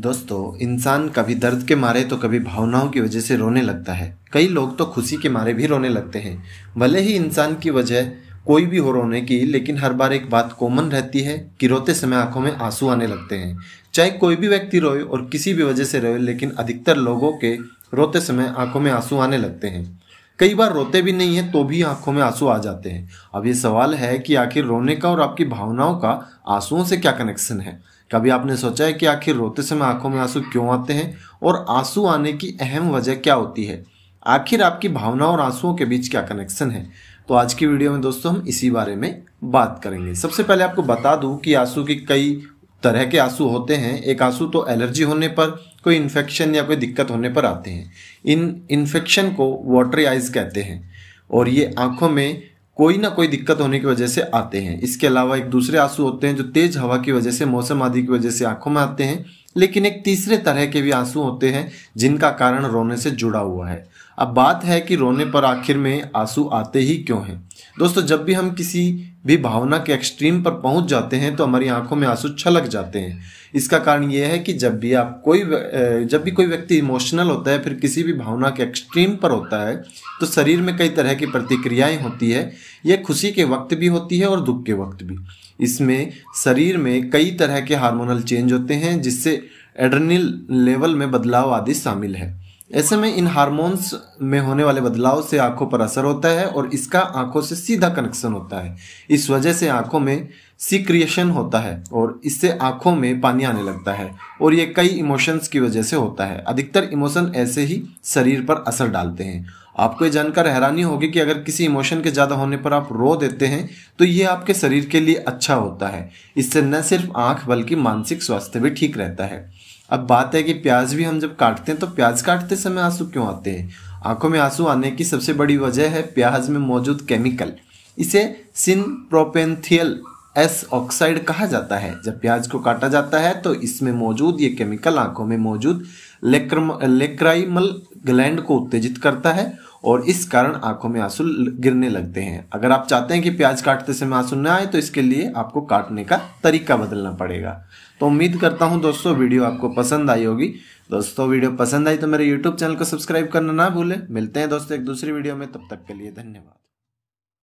दोस्तों इंसान कभी दर्द के मारे तो कभी भावनाओं की वजह से रोने लगता है कई लोग तो खुशी के मारे भी रोने लगते हैं भले ही इंसान की वजह कोई भी हो रोने की लेकिन हर बार एक बात कॉमन रहती है कि रोते समय आंखों में आंसू आने लगते हैं चाहे कोई भी व्यक्ति रोए और किसी भी वजह से रोए लेकिन अधिकतर लोगों के रोते समय आंखों में आंसू आने लगते हैं कई बार रोते भी नहीं है तो भी आंखों में आंसू आ जाते हैं अब ये सवाल है कि आखिर रोने का और आपकी भावनाओं का आंसुओं से क्या कनेक्शन है कभी आपने सोचा है कि आखिर रोते समय आंखों में आंसू क्यों आते हैं और आंसू आने की अहम वजह क्या होती है आखिर आपकी भावना और आंसुओं के बीच क्या कनेक्शन है तो आज की वीडियो में दोस्तों हम इसी बारे में बात करेंगे सबसे पहले आपको बता दूं कि आंसू की कई तरह के आंसू होते हैं एक आंसू तो एलर्जी होने पर कोई इन्फेक्शन या कोई दिक्कत होने पर आते हैं इन इन्फेक्शन को वाटरी आइज कहते हैं और ये आंखों में कोई ना कोई दिक्कत होने की वजह से आते हैं इसके अलावा एक दूसरे आंसू होते हैं जो तेज हवा की वजह से मौसम आदि की वजह से आंखों में आते हैं लेकिन एक तीसरे तरह के भी आंसू होते हैं जिनका कारण रोने से जुड़ा हुआ है अब बात है कि रोने पर आखिर में आंसू आते ही क्यों हैं दोस्तों जब भी हम किसी भी भावना के एक्सट्रीम पर पहुंच जाते हैं तो हमारी आंखों में आंसू छलक जाते हैं इसका कारण यह है कि जब भी आप कोई जब भी कोई व्यक्ति इमोशनल होता है फिर किसी भी भावना के एक्सट्रीम पर होता है तो शरीर में कई तरह की प्रतिक्रियाएं होती है यह खुशी के वक्त भी होती है और दुख के वक्त भी इसमें शरीर में कई तरह के हार्मोनल चेंज होते हैं जिससे एड्रेनल लेवल में बदलाव आदि शामिल है ऐसे में इन हार्मोन्स में होने वाले बदलाव से आंखों पर असर होता है और इसका आंखों से सीधा कनेक्शन होता है इस वजह से आंखों में क्रिएशन होता है और इससे आंखों में पानी आने लगता है और ये कई इमोशंस की वजह से होता है अधिकतर इमोशन ऐसे ही शरीर पर असर डालते हैं आपको ये जानकर हैरानी होगी कि अगर किसी इमोशन के ज़्यादा होने पर आप रो देते हैं तो ये आपके शरीर के लिए अच्छा होता है इससे न सिर्फ आँख बल्कि मानसिक स्वास्थ्य भी ठीक रहता है अब बात है कि प्याज भी हम जब काटते हैं तो प्याज काटते समय आंसू क्यों आते हैं आंखों में आंसू आने की सबसे बड़ी वजह है प्याज में मौजूद केमिकल इसे सिंप्रोपेन्थियल एस ऑक्साइड कहा जाता है जब प्याज को काटा जाता है तो इसमें मौजूद ये केमिकल आंखों में मौजूद लेक्राइमल ग्लैंड को उत्तेजित करता है और इस कारण आंखों में आंसू गिरने लगते हैं अगर आप चाहते हैं कि प्याज काटते समय आंसू न आए तो इसके लिए आपको काटने का तरीका बदलना पड़ेगा तो उम्मीद करता हूं दोस्तों वीडियो आपको पसंद आई होगी दोस्तों वीडियो पसंद आई तो मेरे यूट्यूब चैनल को सब्सक्राइब करना ना भूलें मिलते हैं दोस्तों एक दूसरी वीडियो में तब तक के लिए धन्यवाद